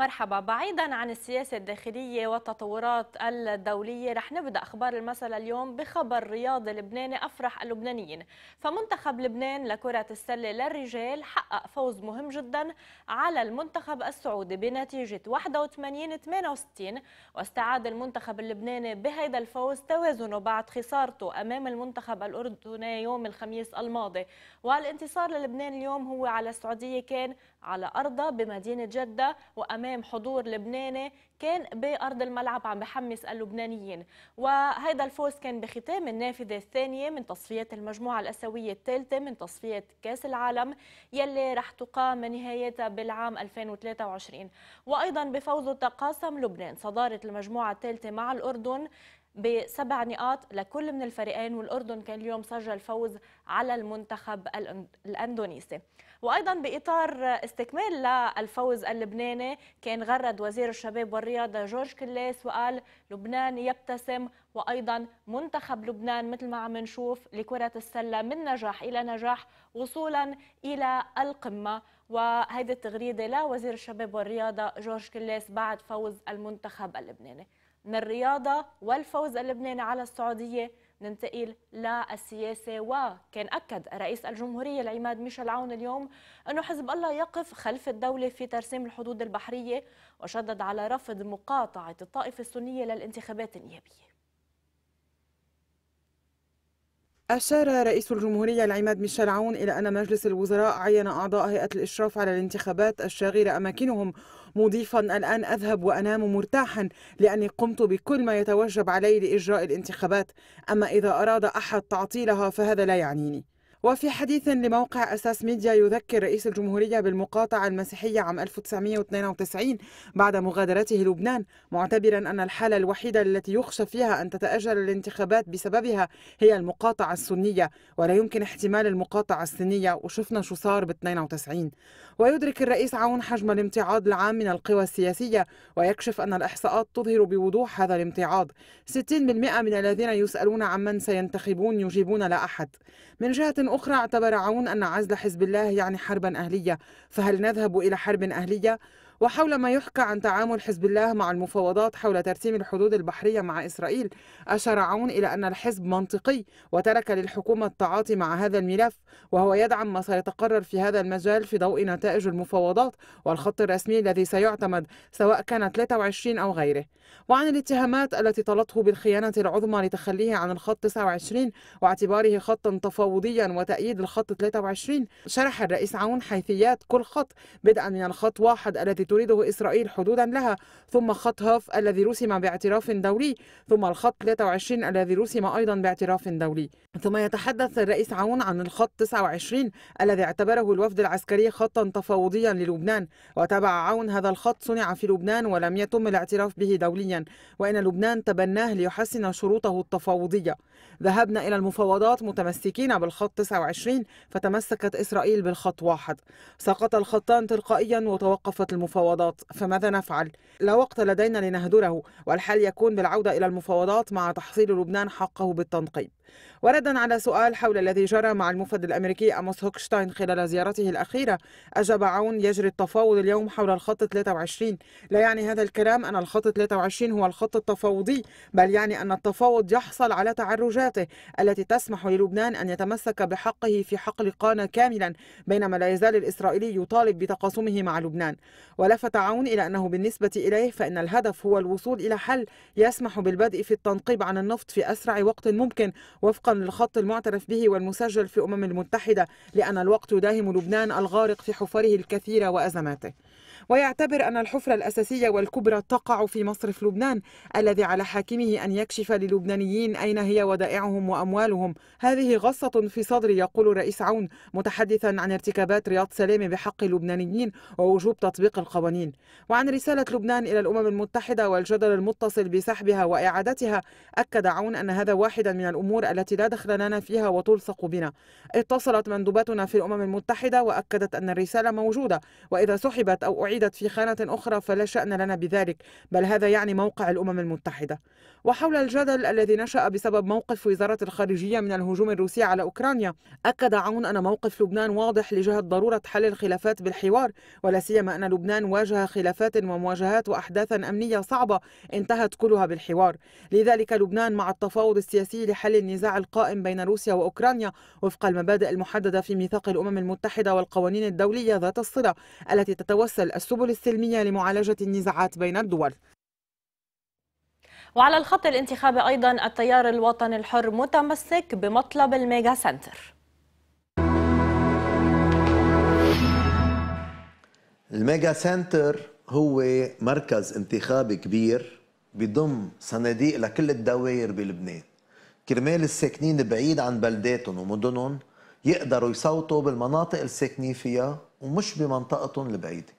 مرحبا بعيدا عن السياسة الداخلية والتطورات الدولية رح نبدأ أخبار المسألة اليوم بخبر رياضي لبناني أفرح اللبنانيين فمنتخب لبنان لكرة السلة للرجال حقق فوز مهم جدا على المنتخب السعودي بنتيجة 81-68 واستعاد المنتخب اللبناني بهذا الفوز توازنه بعد خسارته أمام المنتخب الأردني يوم الخميس الماضي والانتصار للبنان اليوم هو على السعودية كان على أرضها بمدينة جدة وأمام امام حضور لبناني كان بارض الملعب عم بحمس اللبنانيين وهذا الفوز كان بختام النافذه الثانيه من تصفيات المجموعه الاسيويه الثالثه من تصفيات كاس العالم يلي رح تقام نهايتها بالعام 2023 وايضا بفوزه تقاسم لبنان صداره المجموعه الثالثه مع الاردن بسبع نقاط لكل من الفريقين والأردن كان اليوم سجل فوز على المنتخب الأندونيسي وأيضا بإطار استكمال للفوز اللبناني كان غرد وزير الشباب والرياضة جورج كليس وقال لبنان يبتسم وأيضا منتخب لبنان مثل ما عم نشوف لكرة السلة من نجاح إلى نجاح وصولا إلى القمة وهذه التغريدة لوزير الشباب والرياضة جورج كليس بعد فوز المنتخب اللبناني من الرياضة والفوز اللبناني على السعودية ننتقل للسياسة وكان أكد رئيس الجمهورية العماد ميشيل عون اليوم أن حزب الله يقف خلف الدولة في ترسيم الحدود البحرية وشدد على رفض مقاطعة الطائفة السنية للانتخابات النيابية أشار رئيس الجمهورية العماد ميشيل عون إلى أن مجلس الوزراء عين أعضاء هيئة الإشراف على الانتخابات الشاغرة أماكنهم مضيفا الآن أذهب وأنام مرتاحا لأني قمت بكل ما يتوجب علي لإجراء الانتخابات أما إذا أراد أحد تعطيلها فهذا لا يعنيني وفي حديث لموقع أساس ميديا يذكر رئيس الجمهورية بالمقاطعة المسيحية عام 1992 بعد مغادرته لبنان معتبرا أن الحالة الوحيدة التي يخشى فيها أن تتأجل الانتخابات بسببها هي المقاطعة السنية ولا يمكن احتمال المقاطعة السنية وشفنا شو صار ب 92 ويدرك الرئيس عون حجم الامتعاض العام من القوى السياسية ويكشف أن الإحصاءات تظهر بوضوح هذا الامتعاض 60% من الذين يسألون عمن سينتخبون يجيبون لا أحد من جهة أخرى اعتبر عون أن عزل حزب الله يعني حربا أهلية فهل نذهب إلى حرب أهلية؟ وحول ما يحكى عن تعامل حزب الله مع المفاوضات حول ترسيم الحدود البحرية مع إسرائيل أشار عون إلى أن الحزب منطقي وترك للحكومة التعاطي مع هذا الملف وهو يدعم ما سيتقرر في هذا المجال في ضوء نتائج المفاوضات والخط الرسمي الذي سيعتمد سواء كان 23 أو غيره وعن الاتهامات التي طلته بالخيانة العظمى لتخليه عن الخط 29 واعتباره خطا تفاوضيا وتأييد الخط 23 شرح الرئيس عون حيثيات كل خط بدءا من الخط واحد الذي تريده إسرائيل حدودا لها ثم خط هاف الذي رسم باعتراف دولي ثم الخط 23 الذي رسم أيضا باعتراف دولي ثم يتحدث الرئيس عون عن الخط 29 الذي اعتبره الوفد العسكري خطا تفاوضيا للبنان وتابع عون هذا الخط صنع في لبنان ولم يتم الاعتراف به دوليا وإن لبنان تبناه ليحسن شروطه التفاوضية ذهبنا إلى المفاوضات متمسكين بالخط 29 فتمسكت إسرائيل بالخط واحد سقط الخطان تلقائيا وتوقفت المفاوضات المفاوضات فماذا نفعل؟ لا وقت لدينا لنهدره والحل يكون بالعودة إلى المفاوضات مع تحصيل لبنان حقه بالتنقيب وردا على سؤال حول الذي جرى مع المفد الأمريكي أموس هوكشتاين خلال زيارته الأخيرة أجاب عون يجري التفاوض اليوم حول الخط 23 لا يعني هذا الكلام أن الخط 23 هو الخط التفاوضي بل يعني أن التفاوض يحصل على تعرجاته التي تسمح للبنان أن يتمسك بحقه في حقل قانا كاملا بينما لا يزال الإسرائيلي يطالب بتقاسمه مع لبنان ولفت عون إلى أنه بالنسبة إليه فإن الهدف هو الوصول إلى حل يسمح بالبدء في التنقيب عن النفط في أسرع وقت ممكن وفقا للخط المعترف به والمسجل في أمم المتحدة لأن الوقت داهم لبنان الغارق في حفره الكثيرة وأزماته ويعتبر أن الحفرة الأساسية والكبرى تقع في مصرف لبنان الذي على حاكمه أن يكشف للبنانيين أين هي ودائعهم وأموالهم هذه غصة في صدري يقول رئيس عون متحدثا عن ارتكابات رياض سلامة بحق اللبنانيين ووجوب تطبيق القوانين وعن رسالة لبنان إلى الأمم المتحدة والجدل المتصل بسحبها وإعادتها أكد عون أن هذا واحدا من الأمور التي لا دخل لنا فيها وتلصق بنا اتصلت مندوباتنا في الأمم المتحدة وأكدت أن الرسالة موجودة وإذا سحبت أو أعيدت في خانة أخرى فلا شأن لنا بذلك بل هذا يعني موقع الأمم المتحدة وحول الجدل الذي نشأ بسبب موقف وزارة الخارجية من الهجوم الروسي على أوكرانيا أكد عون أن موقف لبنان واضح لجهة ضرورة حل الخلافات بالحوار ولا سيما أن لبنان واجه خلافات ومواجهات وأحداثا أمنية صعبة انتهت كلها بالحوار لذلك لبنان مع التفاوض السياسي لحل النزاع النزاع القائم بين روسيا وأوكرانيا وفق المبادئ المحددة في ميثاق الأمم المتحدة والقوانين الدولية ذات الصلة التي تتوسل السبل السلمية لمعالجة النزاعات بين الدول وعلى الخط الانتخابي أيضا التيار الوطني الحر متمسك بمطلب الميجا سنتر الميجا سنتر هو مركز انتخابي كبير بضم صناديق لكل الدوائر بلبنان كرمال الساكنين بعيد عن بلداتهم ومدنهم يقدروا يصوتوا بالمناطق الساكنين فيها ومش بمنطقتهم البعيدة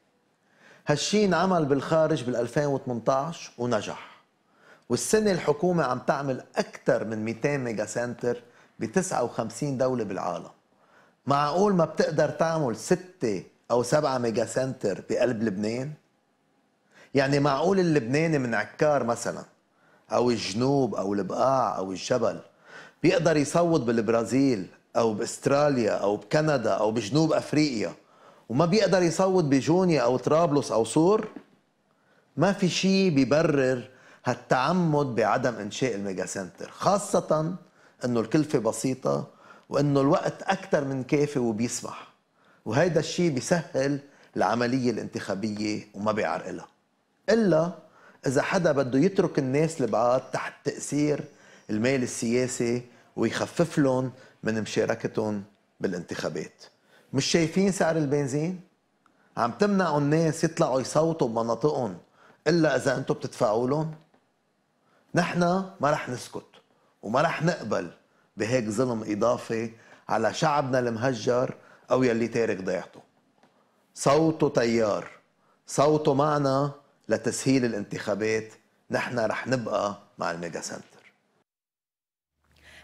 هالشي انعمل بالخارج بال 2018 ونجح والسنة الحكومة عم تعمل أكثر من 200 ميجا سنتر ب 59 دولة بالعالم معقول ما بتقدر تعمل 6 أو 7 ميجا سنتر بقلب لبنان؟ يعني معقول اللبناني من عكار مثلاً او الجنوب او البقاع او الجبل بيقدر يصوت بالبرازيل او باستراليا او بكندا او بجنوب افريقيا وما بيقدر يصوت بجونيا او طرابلس او صور ما في شيء بيبرر هالتعمد بعدم انشاء الميجا سنتر خاصه انه الكلفه بسيطه وانه الوقت اكثر من كافي وبيسمح وهيدا الشيء بيسهل العمليه الانتخابيه وما بيعرقلها الا اذا حدا بده يترك الناس البعاد تحت تاثير الميل السياسي ويخفف لهم من مشاركتهم بالانتخابات مش شايفين سعر البنزين عم تمنعوا الناس يطلعوا يصوتوا بمناطقهم الا اذا انتم بتدفعوا لهم نحن ما رح نسكت وما رح نقبل بهيك ظلم اضافي على شعبنا المهجر او يلي تارك ضيعته صوته تيار صوته معنا لتسهيل الانتخابات نحن رح نبقى مع الميجا سنتر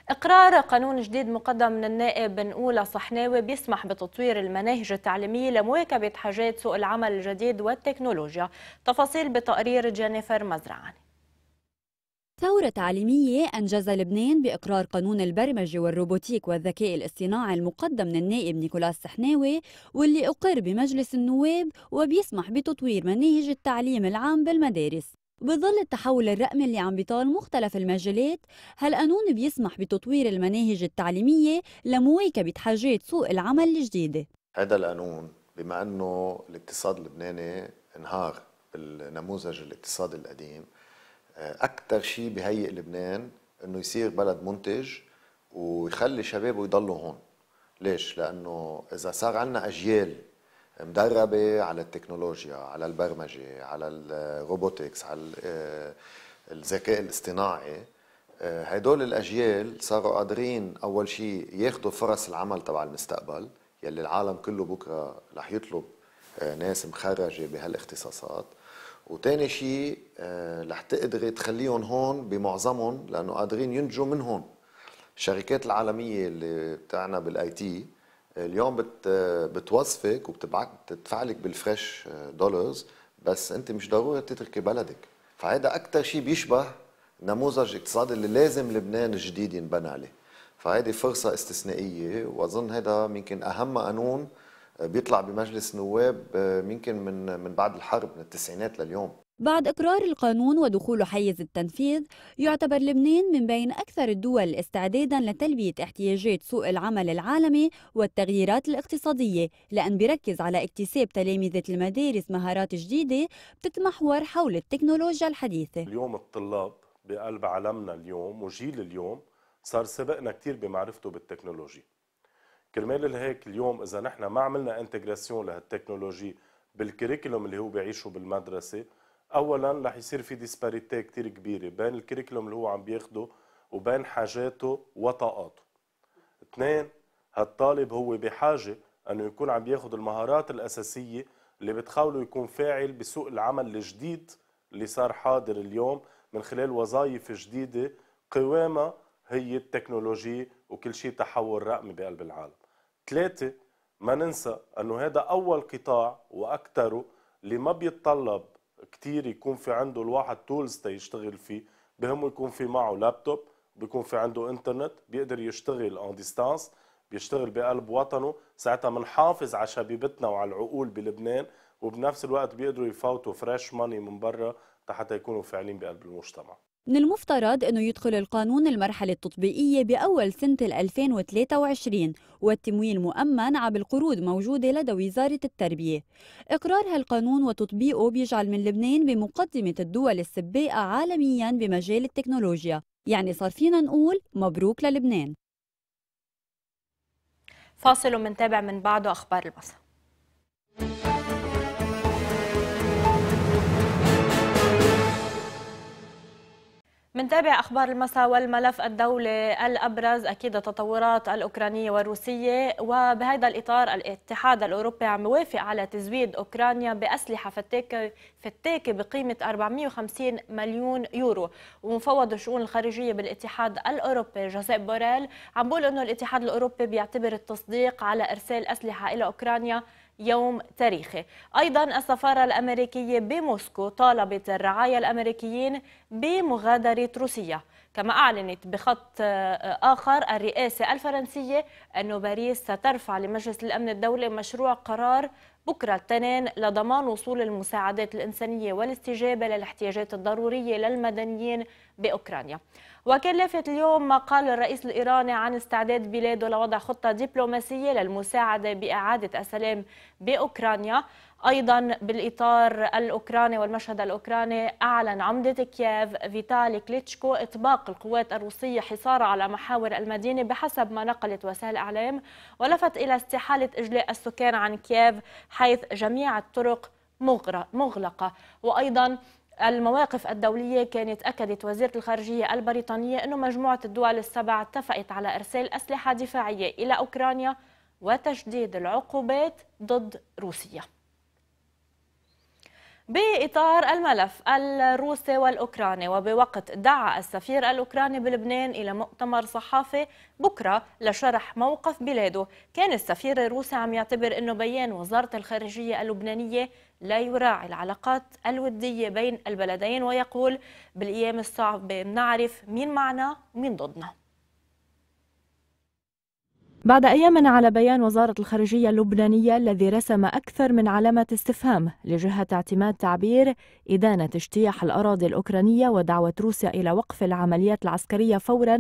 إقرار قانون جديد مقدم من النائب بن أولى صحناوي بيسمح بتطوير المناهج التعليمية لمواكبة حاجات سوق العمل الجديد والتكنولوجيا تفاصيل بتقرير جينيفر مزرعاني ثورة تعليمية أنجز لبنان بإقرار قانون البرمجة والروبوتيك والذكاء الاصطناعي المقدم من النائب نيكولاس سحناوي واللي أقر بمجلس النواب وبيسمح بتطوير مناهج التعليم العام بالمدارس بظل التحول الرقمي اللي عم بيطال مختلف المجالات هالقانون بيسمح بتطوير المناهج التعليمية لمواكبة حاجات سوق العمل الجديدة هذا القانون بما أنه الاقتصاد اللبناني انهار بالنموذج الاقتصادي القديم اكثر شيء بهيئ لبنان انه يصير بلد منتج ويخلي شبابه يضلوا هون ليش؟ لانه اذا صار عندنا اجيال مدربه على التكنولوجيا، على البرمجه، على الروبوتكس، على آه، الذكاء الاصطناعي آه، هدول الاجيال صاروا قادرين اول شيء ياخذوا فرص العمل تبع المستقبل يلي العالم كله بكره رح يطلب آه، ناس مخرجه بهالاختصاصات وتاني شيء رح آه، تقدري تخليهم هون بمعظمهم لانه قادرين ينتجوا من هون الشركات العالميه اللي بتاعنا بالاي تي آه، اليوم بت آه، بتوظفك وبتبعك بتدفع لك بالفريش دولارز بس انت مش ضروري تتركي بلدك فهذا اكثر شيء بيشبه نموذج اقتصادي اللي لازم لبنان الجديد ينبنى عليه فهذه فرصه استثنائيه واظن هذا يمكن اهم قانون بيطلع بمجلس نواب يمكن آه، من من بعد الحرب من التسعينات لليوم بعد إقرار القانون ودخول حيز التنفيذ يعتبر لبنان من بين أكثر الدول استعدادا لتلبية احتياجات سوق العمل العالمي والتغييرات الاقتصادية لأن بيركز على اكتساب تلامذة المدارس مهارات جديدة بتتمحور حول التكنولوجيا الحديثة اليوم الطلاب بقلب عالمنا اليوم وجيل اليوم صار سبقنا كثير بمعرفته بالتكنولوجيا كرمال هيك اليوم اذا نحن ما عملنا انتجراسيون لهالتكنولوجي بالكريكولوم اللي هو بيعيشه بالمدرسه اولا رح يصير في ديسباريتي كثير كبيره بين الكريكولوم اللي هو عم بياخده وبين حاجاته وطاقاته اثنين هالطالب هو بحاجه انه يكون عم ياخذ المهارات الاساسيه اللي بتخوله يكون فاعل بسوق العمل الجديد اللي صار حاضر اليوم من خلال وظائف جديده قوامها هي التكنولوجيا وكل شيء تحول رقمي بقلب العالم ثلاثة ما ننسى أنه هذا أول قطاع وأكثره اللي ما بيتطلب كتير يكون في عنده الواحد تولز يشتغل فيه بهمه يكون في معه لابتوب بيكون في عنده انترنت بيقدر يشتغل اون ديستانس بيشتغل بقلب وطنه ساعتها بنحافظ على شبيبتنا وعلى العقول بلبنان وبنفس الوقت بيقدروا يفوتوا فريش ماني من برا حتى يكونوا فاعلين بقلب المجتمع من المفترض أنه يدخل القانون المرحلة التطبيقية بأول سنة 2023 والتمويل مؤمن عبر القروض موجودة لدى وزارة التربية إقرار هالقانون وتطبيقه بيجعل من لبنان بمقدمة الدول السباقة عالميا بمجال التكنولوجيا يعني صار فينا نقول مبروك للبنان فاصل ومنتابع من بعده أخبار البصر منتابع أخبار المساء والملف الدولي الأبرز أكيد التطورات الأوكرانية والروسية وبهذا الإطار الاتحاد الأوروبي عم يوافق على تزويد أوكرانيا بأسلحة فتاكة, فتاكة بقيمة 450 مليون يورو ومفوض الشؤون الخارجية بالاتحاد الأوروبي جوزيف بوريل عم بقول أنه الاتحاد الأوروبي بيعتبر التصديق على إرسال أسلحة إلى أوكرانيا يوم تاريخي أيضا السفارة الأمريكية بموسكو طالبت الرعايا الأمريكيين بمغادرة روسيا كما أعلنت بخط آه، آخر الرئاسة الفرنسية أن باريس سترفع لمجلس الأمن الدولي مشروع قرار بكرة التنين لضمان وصول المساعدات الإنسانية والاستجابة للاحتياجات الضرورية للمدنيين بأوكرانيا وكان لافت اليوم ما قال الرئيس الإيراني عن استعداد بلاده لوضع خطة دبلوماسية للمساعدة بإعادة السلام بأوكرانيا أيضا بالإطار الأوكراني والمشهد الأوكراني أعلن عمدة كييف فيتالي كليتشكو إطباق القوات الروسية حصارها على محاور المدينة بحسب ما نقلت وسائل الإعلام ولفت إلى استحالة إجلاء السكان عن كييف حيث جميع الطرق مغلقة وأيضا المواقف الدولية كانت أكدت وزيرة الخارجية البريطانية أن مجموعة الدول السبع اتفقت على إرسال أسلحة دفاعية إلى أوكرانيا وتشديد العقوبات ضد روسيا بإطار الملف الروسي والأوكراني وبوقت دعا السفير الأوكراني بلبنان إلى مؤتمر صحافي بكرة لشرح موقف بلاده كان السفير الروسي عم يعتبر أنه بيان وزارة الخارجية اللبنانية لا يراعي العلاقات الودية بين البلدين ويقول بالأيام الصعبة بنعرف مين معنا ومين ضدنا بعد أيام على بيان وزارة الخارجية اللبنانية الذي رسم أكثر من علامة استفهام لجهة اعتماد تعبير إدانة اجتياح الأراضي الأوكرانية ودعوة روسيا إلى وقف العمليات العسكرية فورا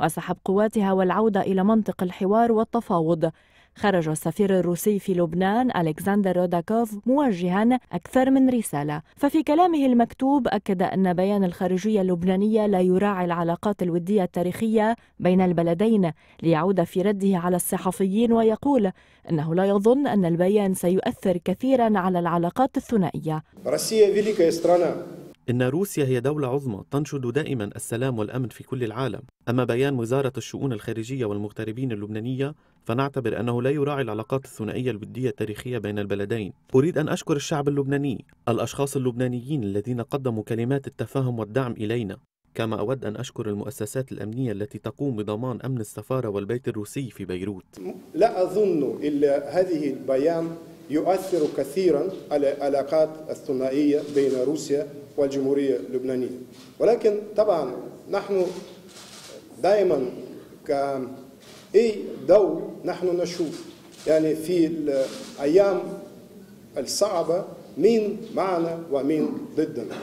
وسحب قواتها والعودة إلى منطق الحوار والتفاوض خرج السفير الروسي في لبنان ألكسندر روداكوف موجها أكثر من رسالة ففي كلامه المكتوب أكد أن بيان الخارجية اللبنانية لا يراعي العلاقات الودية التاريخية بين البلدين ليعود في رده على الصحفيين ويقول أنه لا يظن أن البيان سيؤثر كثيرا على العلاقات الثنائية إن روسيا هي دولة عظمى تنشد دائما السلام والأمن في كل العالم، أما بيان وزارة الشؤون الخارجية والمغتربين اللبنانية فنعتبر أنه لا يراعي العلاقات الثنائية الودية التاريخية بين البلدين. أريد أن أشكر الشعب اللبناني، الأشخاص اللبنانيين الذين قدموا كلمات التفاهم والدعم إلينا، كما أود أن أشكر المؤسسات الأمنية التي تقوم بضمان أمن السفارة والبيت الروسي في بيروت. لا أظن إلا هذه البيان يؤثر كثيرا على العلاقات الثنائية بين روسيا والجمهورية اللبنانية ولكن طبعا نحن دائما كأي دول نحن نشوف يعني في الأيام الصعبة مين معنا ومين ضدنا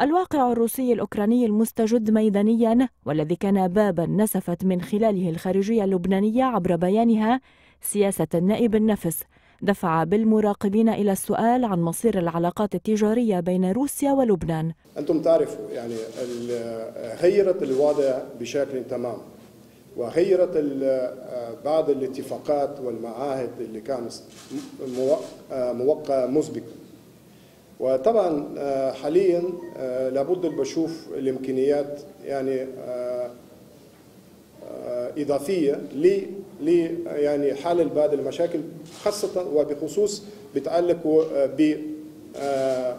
الواقع الروسي الأوكراني المستجد ميدانيا والذي كان بابا نسفت من خلاله الخارجية اللبنانية عبر بيانها سياسة النائب النفس دفع بالمراقبين إلى السؤال عن مصير العلاقات التجارية بين روسيا ولبنان أنتم تعرفوا يعني غيرت الوضع بشكل تمام وغيرت بعض الاتفاقات والمعاهد اللي كانت موقعة مسبقا وطبعا حاليا لابد بشوف الامكانيات يعني آه، آه، اضافيه يعني حل بعض المشاكل خاصة وبخصوص بتعلق ب آه،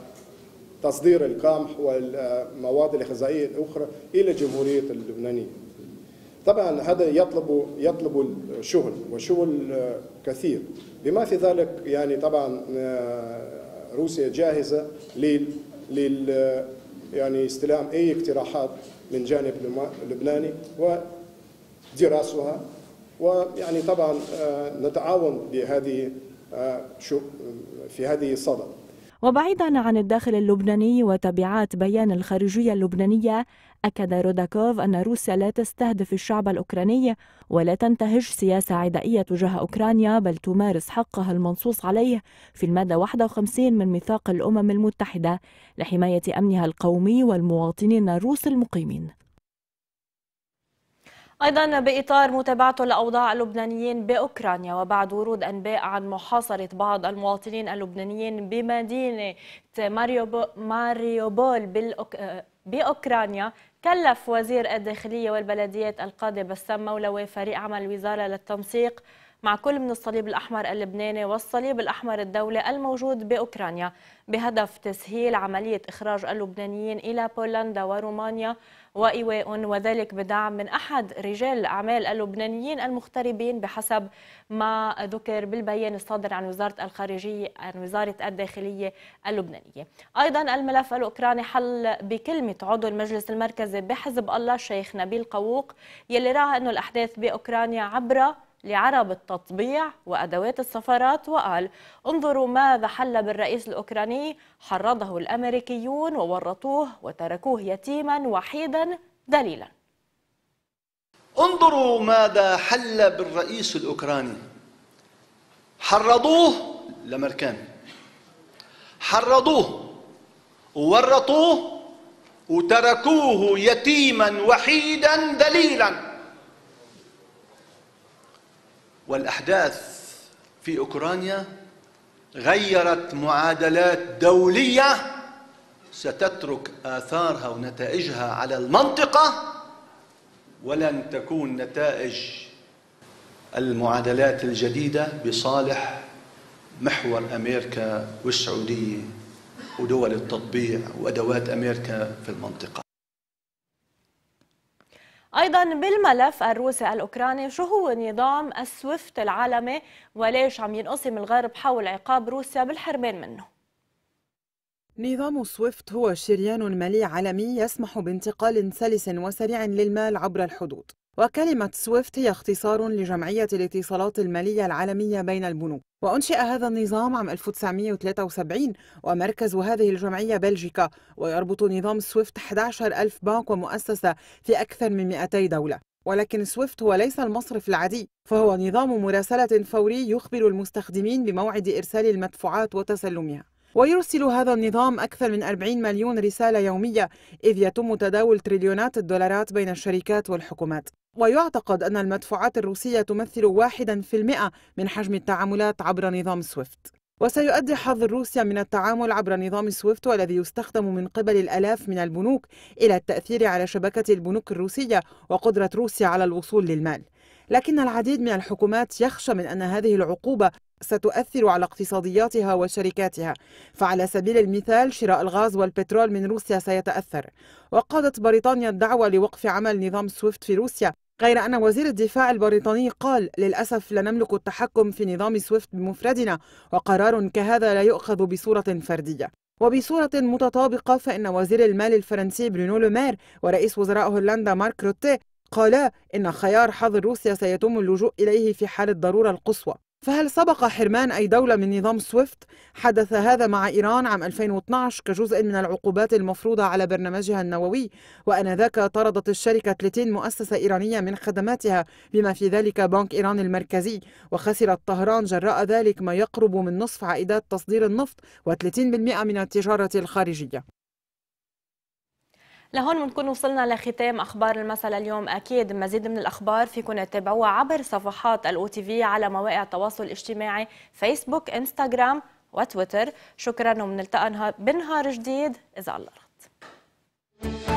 تصدير القمح والمواد الغذائية الأخرى إلى الجمهورية اللبنانية. طبعا هذا يطلب يطلب شغل وشغل آه، كثير بما في ذلك يعني طبعا آه، روسيا جاهزة لل لل يعني استلام أي اقتراحات من جانب لبناني ودراسها ويعني طبعا آه، نتعاون بهذه آه، في هذه الصدد وبعيدا عن الداخل اللبناني وتبعات بيان الخارجية اللبنانية أكد روداكوف أن روسيا لا تستهدف الشعب الأوكراني ولا تنتهج سياسة عدائية تجاه أوكرانيا بل تمارس حقها المنصوص عليه في المادة 51 من ميثاق الأمم المتحدة لحماية أمنها القومي والمواطنين الروس المقيمين أيضا بإطار متابعته لأوضاع اللبنانيين بأوكرانيا وبعد ورود أنباء عن محاصرة بعض المواطنين اللبنانيين بمدينة ماريوبول بأوكرانيا كلف وزير الداخلية والبلديات القاضي بسام مولوي فريق عمل الوزارة للتنسيق مع كل من الصليب الأحمر اللبناني والصليب الأحمر الدولي الموجود بأوكرانيا بهدف تسهيل عملية إخراج اللبنانيين إلى بولندا ورومانيا وإيواء وذلك بدعم من أحد رجال الأعمال اللبنانيين المغتربين بحسب ما ذكر بالبيان الصادر عن وزارة الخارجية عن وزارة الداخلية اللبنانية أيضا الملف الأوكراني حل بكلمة عضو المجلس المركزي بحزب الله الشيخ نبيل قووق يلي رأى أنه الأحداث بأوكرانيا عبر لعرب التطبيع وأدوات السفارات وقال انظروا ماذا حل بالرئيس الأوكراني حرضه الأمريكيون وورطوه وتركوه يتيما وحيدا دليلا انظروا ماذا حل بالرئيس الأوكراني حرضوه الأمريكان حرضوه وورطوه وتركوه يتيما وحيدا دليلا والأحداث في أوكرانيا غيرت معادلات دولية ستترك آثارها ونتائجها على المنطقة ولن تكون نتائج المعادلات الجديدة بصالح محور أمريكا والسعودية ودول التطبيع وأدوات أمريكا في المنطقة أيضا بالملف الروسي الأوكراني شو هو نظام السويفت العالمي وليش عم ينقسم الغرب حول عقاب روسيا بالحربين منه نظام سويفت هو شريان مالي عالمي يسمح بانتقال سلس وسريع للمال عبر الحدود وكلمة سويفت هي اختصار لجمعية الاتصالات المالية العالمية بين البنوك وأنشئ هذا النظام عام 1973 ومركز هذه الجمعية بلجيكا ويربط نظام سويفت 11 ألف بنك ومؤسسة في أكثر من 200 دولة ولكن سويفت هو ليس المصرف العادي فهو نظام مراسلة فوري يخبر المستخدمين بموعد إرسال المدفوعات وتسلمها ويرسل هذا النظام أكثر من 40 مليون رسالة يومية إذ يتم تداول تريليونات الدولارات بين الشركات والحكومات ويعتقد أن المدفوعات الروسية تمثل واحدا في المئة من حجم التعاملات عبر نظام سويفت وسيؤدي حظ روسيا من التعامل عبر نظام سويفت والذي يستخدم من قبل الآلاف من البنوك إلى التأثير على شبكة البنوك الروسية وقدرة روسيا على الوصول للمال لكن العديد من الحكومات يخشى من أن هذه العقوبة ستؤثر على اقتصادياتها وشركاتها فعلى سبيل المثال شراء الغاز والبترول من روسيا سيتأثر وقادت بريطانيا الدعوة لوقف عمل نظام سويفت في روسيا غير أن وزير الدفاع البريطاني قال للأسف لا نملك التحكم في نظام سويفت بمفردنا وقرار كهذا لا يؤخذ بصورة فردية وبصورة متطابقة فإن وزير المال الفرنسي برونو لومير ورئيس وزراء هولندا مارك روتي قالا إن خيار حظر روسيا سيتم اللجوء إليه في حال الضرورة القصوى فهل سبق حرمان أي دولة من نظام سويفت؟ حدث هذا مع إيران عام 2012 كجزء من العقوبات المفروضة على برنامجها النووي وأنذاك طردت الشركة 30 مؤسسة إيرانية من خدماتها بما في ذلك بنك إيران المركزي وخسرت طهران جراء ذلك ما يقرب من نصف عائدات تصدير النفط و30% من التجارة الخارجية لهون بنكون وصلنا لختام اخبار المساء اليوم اكيد مزيد من الاخبار فيكم تتابعوها عبر صفحات الاو تي في على مواقع التواصل الاجتماعي فيسبوك انستغرام وتويتر شكرا وبنلتقى بنهار جديد اذا الله رد.